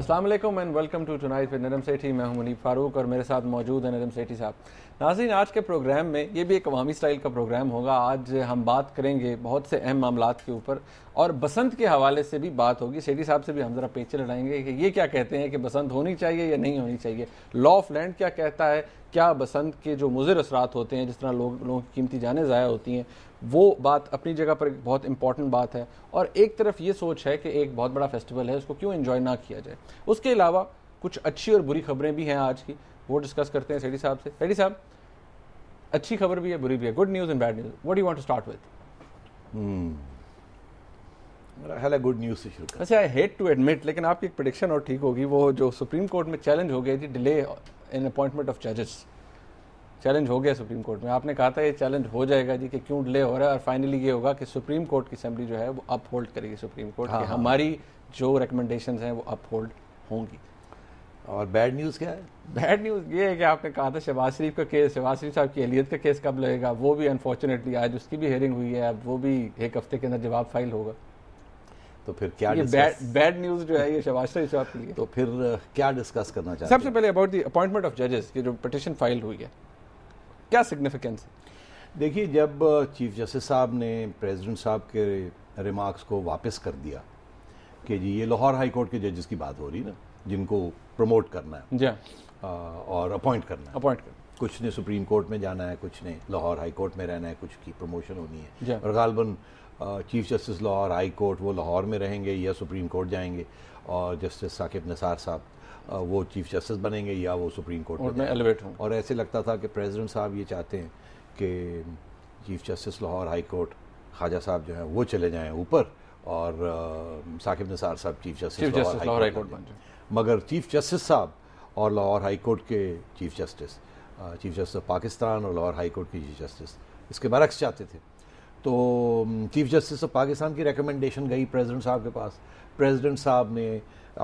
Aslam and welcome to tonight with Najam Sethi मैं हूं मुनीब फारूक और मेरे साथ मौजूद हैं नरम सेठी साहब नाजीन आज के प्रोग्राम में ये भी एक अवामी स्टाइल का प्रोग्राम होगा आज हम बात करेंगे बहुत से अहम मामला के ऊपर और बसंत के हवाले से भी बात होगी शेडी साहब से भी हम ज़रा पेचे लड़ाएंगे कि ये क्या कहते हैं कि बसंत होनी चाहिए या नहीं होनी चाहिए लॉ ऑफ लैंड क्या कहता है क्या बसंत के जो मुजिर असरात होते हैं जिस तरह लोग लोगों की कीमती जाने ज़ाया होती हैं वो बात अपनी जगह पर बहुत इंपॉर्टेंट बात है और एक तरफ ये सोच है कि एक बहुत बड़ा फेस्टिवल है उसको क्यों इन्जॉय ना किया जाए उसके अलावा कुछ अच्छी और बुरी खबरें भी हैं आज की वो डिस्कस करते हैं सेठी साहब से सेठी साहब अच्छी खबर भी है बुरी भी है good news and bad news what you want to start with good news से शुरू अच्छा आई हेट टू एडमिट लेकिन आपकी एक प्रडिक्शन और ठीक होगी वो जो सुप्रीम कोर्ट में चैलेंज हो गया जी डिले इन अपॉइंटमेंट ऑफ जजेस चैलेंज हो गया सुप्रीम कोर्ट में आपने कहा था ये चैलेंज हो जाएगा जी कि क्यों डिले हो रहा है और फाइनली ये होगा कि सुप्रीम कोर्ट की असेंबली जो है वो अपहोल्ड करेगी सुप्रीम कोर्ट हाँ, हाँ. हमारी जो रिकमेंडेशन हैं वो अपहोल्ड होंगी और बैड न्यूज़ क्या है बैड न्यूज़ ये है कि आपने कहा था शहबाज शरीफ का केस शहबाज शरीफ साहब की अहलियत का केस कब लगेगा वो भी अनफॉर्चुनेटली आज उसकी भी हेयरिंग हुई है अब वो भी एक हफ्ते के अंदर जवाब फाइल होगा तो फिर क्या ये बैड बैड न्यूज़ जो है ये शहबाज शरीफ साहब के लिए तो फिर क्या डिस्कस करना चाहिए सबसे पहले अबाउट दी अपॉइंटमेंट ऑफ जजेस की जो पटिशन फाइल हुई है क्या सिग्निफिकेंस है देखिए जब चीफ जस्टिस साहब ने प्रेसिडेंट साहब के रिमार्क्स को वापस कर दिया कि जी ये लाहौर हाई कोर्ट के जजेस की बात हो रही ना जिनको प्रमोट करना है हाँ। और अपॉइंट करना है अपॉइंट करना कुछ ने सुप्रीम कोर्ट में जाना है कुछ ने लाहौर हाई कोर्ट में रहना है कुछ की प्रमोशन होनी है हाँ। और गालबन chief justice Lahore high court वो लाहौर में रहेंगे या सुप्रीम कोर्ट जाएंगे और जस्टिस साकिब नसार साहब वो चीफ जस्टिस बनेंगे या वो सुप्रीम कोर्ट में एलिवेट हूँ और ऐसे लगता था कि प्रेसिडेंट साहब ये चाहते हैं कि chief justice Lahore high court Khwaja साहब जो हैं वो चले जाएँ ऊपर और साकिब निसार साहब chief justice Lahore high court बन जाए मगर चीफ जस्टिस साहब और लाहौर हाई कोर्ट के chief justice chief justice of Pakistan और लाहौर हाई कोर्ट के चीफ जस्टिस इसके बरक्स चाहते थे तो चीफ जस्टिस ऑफ पाकिस्तान की रिकमेंडेशन गई प्रेसिडेंट साहब के पास प्रेसिडेंट साहब ने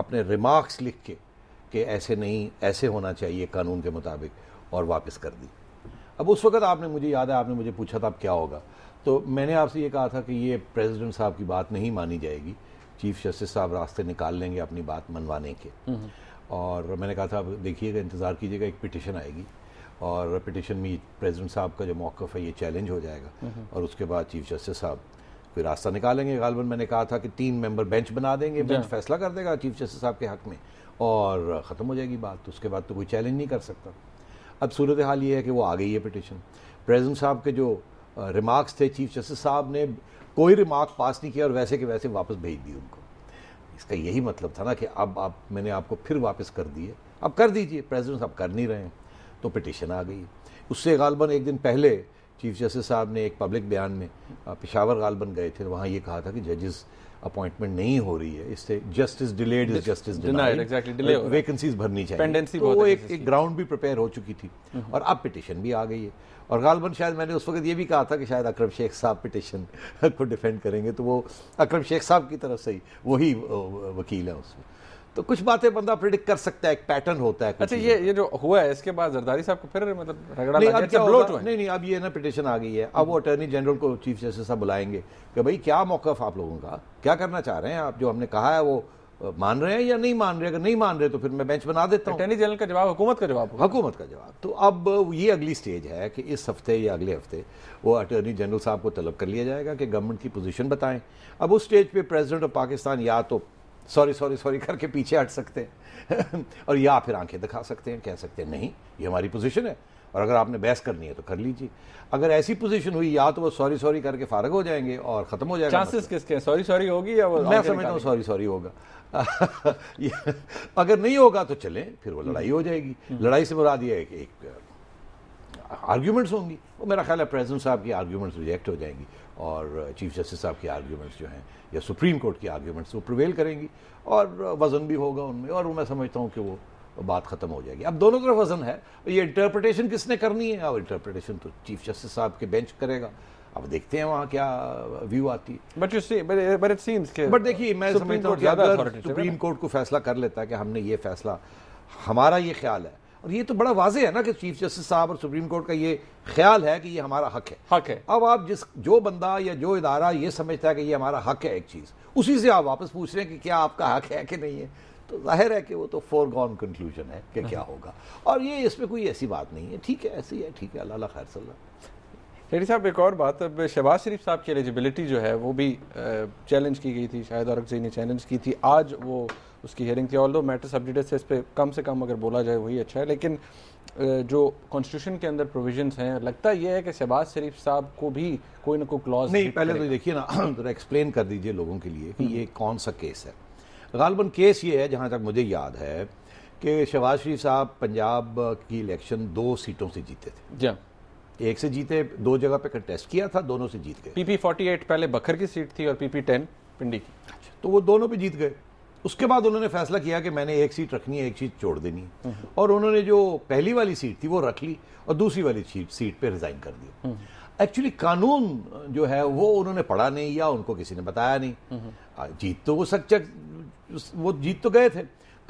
अपने रिमार्क्स लिख के कि ऐसे नहीं ऐसे होना चाहिए कानून के मुताबिक और वापस कर दी अब उस वक्त आपने मुझे याद है आपने मुझे पूछा था अब क्या होगा तो मैंने आपसे ये कहा था कि ये प्रेसिडेंट साहब की बात नहीं मानी जाएगी चीफ जस्टिस साहब रास्ते निकाल लेंगे अपनी बात मनवाने के और मैंने कहा था देखिएगा इंतज़ार कीजिएगा एक पिटिशन आएगी और पिटिशन में प्रेसिडेंट साहब का जो मौक़ है ये चैलेंज हो जाएगा और उसके बाद चीफ जस्टिस साहब कोई रास्ता निकालेंगे गालबन मैंने कहा था कि तीन मेंबर बेंच बना देंगे बेंच फैसला कर देगा चीफ जस्टिस साहब के हक में और ख़त्म हो जाएगी बात तो उसके बाद तो कोई चैलेंज नहीं कर सकता अब सूरत हाल ये है कि वो आ गई है पिटिशन प्रेजिडेंट साहब के जो रिमार्क्स थे चीफ जस्टिस साहब ने कोई रिमार्क पास नहीं किया और वैसे के वैसे वापस भेज दिए उनको इसका यही मतलब था ना कि अब आप मैंने आपको फिर वापस कर दिए अब कर दीजिए प्रेजिडेंट साहब कर नहीं रहे हैं तो पिटिशन आ गई उससे गालबन एक दिन पहले चीफ जस्टिस साहब ने एक पब्लिक बयान में पेशावर गालबन गए थे वहाँ ये कहा था कि जजेस अपॉइंटमेंट नहीं हो रही है इससे justice delayed is justice denied exactly delay vacancies भरनी चाहिए पेंडेंसी तो वो एक एक ग्राउंड भी प्रिपेयर हो चुकी थी हम्म। और अब पिटिशन भी आ गई है और गालबन शायद मैंने उस वक्त ये भी कहा था कि शायद अक्रम शेख साहब पिटिशन को डिफेंड करेंगे तो वो अक्रम शेख साहब की तरफ से ही वही वकील है उसमें तो कुछ बातें बंदा प्रिडिक्ट कर सकता है एक पैटर्न होता है अच्छा ये ये जो हुआ है इसके बाद जरदारी साहब को फिर मतलब रगड़ा नहीं, अब अच्छा, क्या नहीं नहीं अब ये ना पिटिशन आ गई है अब वो अटर्नी जनरल को चीफ जस्टिस साहब बुलाएंगे कि भाई क्या मौकफ आप लोगों का क्या करना चाह रहे हैं आप जो हमने कहा है वो मान रहे हैं या नहीं मान रहे अगर नहीं मान रहे तो फिर मैं बेंच बना देता हूँ अटर्नी जनरल का जवाब हुकूमत का जवाब हुकूमत का जवाब तो अब ये अगली स्टेज है कि इस हफ्ते या अगले हफ्ते वो अटर्नी जनरल साहब को तलब कर लिया जाएगा कि गवर्नमेंट की पोजीशन बताएं अब उस स्टेज पे प्रेसिडेंट ऑफ पाकिस्तान या तो सॉरी सॉरी सॉरी करके पीछे हट सकते हैं और या फिर आंखें दिखा सकते हैं कह सकते हैं नहीं ये हमारी पोजीशन है और अगर आपने बहस करनी है तो कर लीजिए अगर ऐसी पोजीशन हुई या तो वो सॉरी सॉरी करके फारग हो जाएंगे और खत्म हो जाएगा चांसेस किसके हैं सॉरी सॉरी होगी या वो मैं समझता हूँ सॉरी सॉरी होगा अगर नहीं होगा तो चलें फिर वो लड़ाई हो जाएगी हम्म। लड़ाई से मुराद ये है कि एक आर्ग्यूमेंट्स होंगी वो मेरा ख्याल है प्रेजेंट साहब की आर्ग्यूमेंट्स रिजेक्ट हो जाएंगी और चीफ जस्टिस साहब की आर्ग्यूमेंट्स जो हैं या सुप्रीम कोर्ट की आर्ग्यूमेंट्स वो प्रिवेल करेंगी और वज़न भी होगा उनमें और मैं समझता हूँ कि वो बात ख़त्म हो जाएगी अब दोनों तरफ वज़न है ये इंटरप्रटेशन किसने करनी है अब इंटरप्रटेशन तो चीफ जस्टिस साहब के बेंच करेगा अब देखते हैं वहाँ क्या व्यू आती है बट बट देखिए मैं समझता हूँ सुप्रीम कोर्ट को फैसला कर लेता है कि हमने ये फैसला हमारा ये ख्याल है और ये तो बड़ा वाजे है ना कि चीफ जस्टिस साहब और सुप्रीम कोर्ट का ये ख्याल है कि ये हमारा हक है हक है अब आप जिस जो बंदा या जो इदारा ये समझता है कि ये हमारा हक है एक चीज़ उसी से आप वापस पूछ रहे हैं कि क्या आपका हक है कि नहीं है तो जाहिर है कि वो तो फोर गॉन कंक्लूजन है कि क्या हम्म। होगा और ये इसमें कोई ऐसी बात नहीं है ठीक है ऐसी है ठीक है अल्लाह खैर सल्ला साहब एक और बात अब शहबाज शरीफ साहब की एलिजिबिलिटी जो है वो भी चैलेंज की गई थी शायद औरकजई ने चैलेंज की थी आज वो उसकी हेयरिंग थी ऑल दो मैटर सब्जिडेस से इस पर कम से कम अगर बोला जाए वही अच्छा है लेकिन जो कॉन्स्टिट्यूशन के अंदर प्रोविजन हैं लगता यह है कि शहबाज शरीफ साहब को भी कोई ना कोई क्लॉज नहीं पहले तो देखिए ना जरा एक्सप्लेन कर दीजिए लोगों के लिए कि हम्म। ये कौन सा केस है गालबन केस ये है जहाँ तक मुझे याद है कि शहबाज शरीफ साहब पंजाब की इलेक्शन दो सीटों से जीते थे जी हाँ। एक से जीते दो जगह पे कंटेस्ट किया था दोनों से जीत गए पीपी 48 पहले बखर की सीट थी और पीपी 10 पिंडी की अच्छा, तो वो दोनों पे जीत गए उसके बाद उन्होंने फैसला किया कि मैंने एक सीट रखनी है एक सीट छोड़ देनी है और उन्होंने जो पहली वाली सीट थी वो रख ली और दूसरी वाली सीट सीट पे रिजाइन कर दी एक्चुअली कानून जो है वो उन्होंने पढ़ा नहीं या उनको किसी ने बताया नहीं जीत तो वो सच वो जीत तो गए थे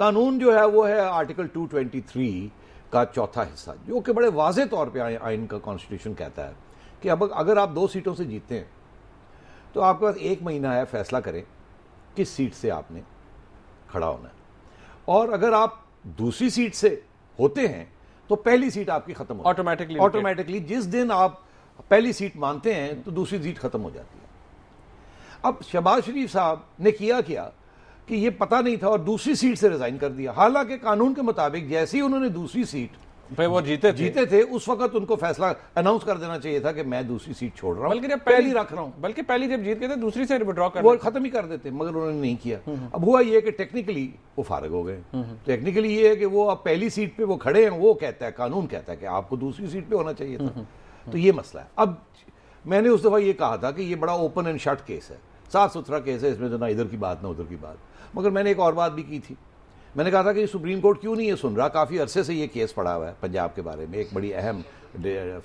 कानून जो है वो है आर्टिकल 223 का चौथा हिस्सा जो कि बड़े वाजे तौर पर आइन का कॉन्स्टिट्यूशन कहता है कि अब अगर आप दो सीटों से जीते हैं तो आपके पास एक महीना है फैसला करें किस सीट से आपने खड़ा होना है और अगर आप दूसरी सीट से होते हैं तो पहली सीट आपकी खत्म ऑटोमेटिकली ऑटोमेटिकली जिस दिन आप पहली सीट मानते हैं तो दूसरी सीट खत्म हो जाती है अब शहबाज शरीफ साहब ने किया क्या कि ये पता नहीं था और दूसरी सीट से रिजाइन कर दिया हालांकि कानून के मुताबिक जैसे ही उन्होंने दूसरी सीट पे वो जीते थे। जीते थे उस वक्त उनको फैसला अनाउंस कर देना चाहिए था कि मैं दूसरी सीट छोड़ रहा हूँ बल्कि जब पहली रख रहा हूँ बल्कि पहली जब जीत गए थे दूसरी से विड्रॉ कर वो खत्म ही कर देते मगर उन्होंने नहीं किया हम्म, हम्म। अब हुआ ये कि टेक्निकली वो फारग हो गए टेक्निकली हम्म, ये है कि वो अब पहली सीट पे वो खड़े हैं वो कहता है कानून कहता है कि आपको दूसरी सीट पे होना चाहिए था तो ये मसला है अब मैंने उस दफ़ा ये कहा था कि ये बड़ा ओपन एंड शर्ट केस है साफ सुथरा केस है इसमें जो तो ना इधर की बात ना उधर की बात मगर मैंने एक और बात भी की थी मैंने कहा था कि सुप्रीम कोर्ट क्यों नहीं ये सुन रहा काफ़ी अरसे से ये केस पड़ा हुआ है पंजाब के बारे में एक बड़ी अहम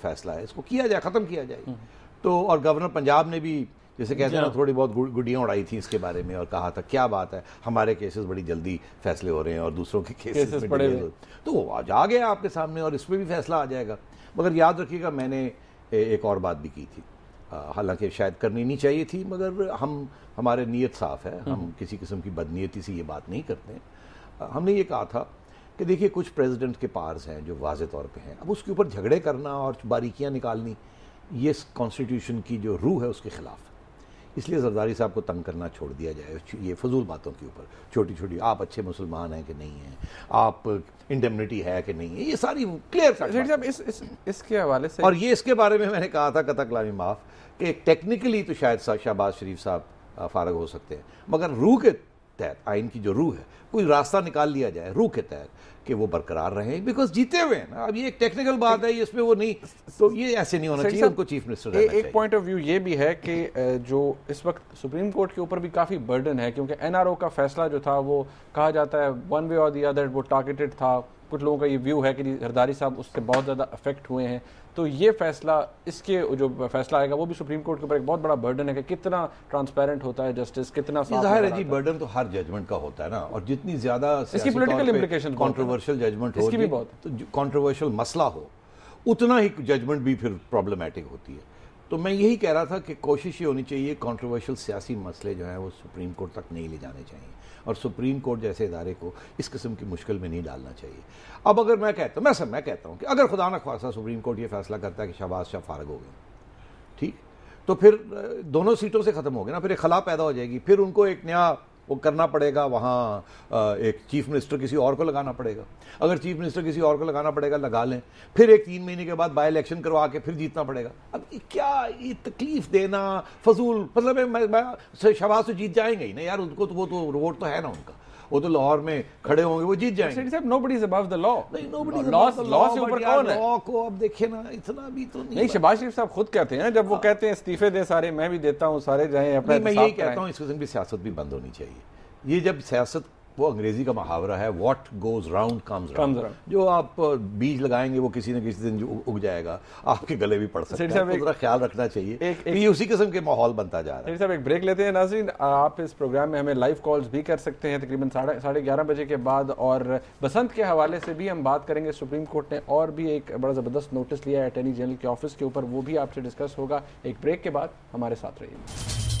फैसला है इसको किया जाए ख़त्म किया जाए हम्म। तो और गवर्नर पंजाब ने भी जैसे कहते हैं थोड़ी बहुत गुडियाँ उड़ाई थी इसके बारे में और कहा था क्या बात है हमारे केसेस बड़ी जल्दी फैसले हो रहे हैं और दूसरों के केसेस, केसेस पड़े हुए तो आज आ गया आपके सामने और इसमें भी फैसला आ जाएगा मगर याद रखिएगा मैंने एक और बात भी की थी हालांकि शायद करनी नहीं चाहिए थी मगर हम हमारे नीयत साफ है हम्म। हम किसी किस्म की बदनीयती से ये बात नहीं करते हमने ये कहा था कि देखिए कुछ प्रेसिडेंट के पार्स हैं जो वाज तौर पे हैं अब उसके ऊपर झगड़े करना और बारीकियां निकालनी ये कॉन्स्टिट्यूशन की जो रूह है उसके खिलाफ है इसलिए जरदारी साहब को तंग करना छोड़ दिया जाए ये फजूल बातों के ऊपर छोटी छोटी आप अच्छे मुसलमान हैं कि नहीं हैं आप इंडेमनिटी है कि नहीं है ये सारी क्लियर साहब इस, इस इसके हवाले से और ये इसके बारे में मैंने कहा था कथा कलामी माफ़ कि टेक्निकली तो शायद शाहबाज शरीफ साहब फारग हो सकते हैं मगर रूह के तहत आइन की जो रूह है कोई रास्ता निकाल लिया जाए रूह के तहत कि वो बरकरार रहे बिकॉज जीते हुए हैं ना अब ये एक टेक्निकल बात है इसमें वो नहीं तो ये ऐसे नहीं होना चाहिए उनको चीफ मिनिस्टर ए, एक पॉइंट ऑफ व्यू ये भी है कि जो इस वक्त सुप्रीम कोर्ट के ऊपर भी काफ़ी बर्डन है क्योंकि एनआरओ का फैसला जो था वो कहा जाता है वन वे और दी अदर वो टारगेटेड था कुछ लोगों का ये व्यू है कि जरदारी साहब उससे बहुत ज़्यादा अफेक्ट हुए हैं तो ये फैसला इसके जो फैसला आएगा वो भी सुप्रीम कोर्ट के ऊपर एक बहुत बड़ा बर्डन है कि कितना ट्रांसपेरेंट होता है जस्टिस कितना जाहिर है जी बर्डन तो हर जजमेंट का होता है ना और जितनी ज्यादा इसकी पॉलिटिकल इम्प्लीकेशन कॉन्ट्रोवर्शियल जजमेंट हो भी बहुत कॉन्ट्रोवर्शियल तो मसला हो उतना ही जजमेंट भी फिर प्रॉब्लमेटिक होती है तो मैं यही कह रहा था कि कोशिश ये होनी चाहिए कॉन्ट्रोवर्शियल सियासी मसले जो हैं वो सुप्रीम कोर्ट तक नहीं ले जाने चाहिए और सुप्रीम कोर्ट जैसे इदारे को इस किस्म की मुश्किल में नहीं डालना चाहिए अब अगर मैं कहता हूँ मैं सब मैं कहता हूँ कि अगर खुदा न खासा सुप्रीम कोर्ट ये फैसला करता है कि शहबाज शाह फारग हो गए ठीक तो फिर दोनों सीटों से ख़त्म हो गए ना फिर एक खला पैदा हो जाएगी फिर उनको एक नया वो करना पड़ेगा वहाँ एक चीफ मिनिस्टर किसी और को लगाना पड़ेगा अगर चीफ मिनिस्टर किसी और को लगाना पड़ेगा लगा लें फिर एक तीन महीने के बाद बाय इलेक्शन करवा के फिर जीतना पड़ेगा अब क्या ये तकलीफ देना फजूल मतलब मैं, शबाज से तो जीत जाएंगे ही ना यार उनको तो वो तो वोट तो है ना उनका वो तो लाहौर में खड़े होंगे वो जीत जाएंगे साहब nobody is above the law नहीं नोबडी लॉस लॉ से ऊपर कौन है लॉ को अब देखे ना इतना भी तो नहीं नहीं शहबाज शरीफ साहब खुद कहते हैं जब वो हाँ। कहते हैं इस्तीफे दे सारे मैं भी देता हूं सारे जाए अपना मैं यही कहता हूं इस किस्म की सियासत भी बंद होनी चाहिए ये जब सियासत वो अंग्रेजी का मुहावरा है what goes round comes round जो आप बीज लगाएंगे वो किसी न किसी दिन उग जाएगा आपके गले भी पड़ सकते हैं तो ख्याल रखना चाहिए एक, एक, ये उसी किस्म के माहौल बनता जा रहा है साहब एक ब्रेक लेते हैं नाजीन आप इस प्रोग्राम में हमें लाइव कॉल्स भी कर सकते हैं तकरीबन साढ़े साढ़े ग्यारह बजे के बाद और बसंत के हवाले से भी हम बात करेंगे सुप्रीम कोर्ट ने और भी एक बड़ा ज़बरदस्त नोटिस लिया है अटर्नी जनरल के ऑफिस के ऊपर वो भी आपसे डिस्कस होगा एक ब्रेक के बाद हमारे साथ रहिए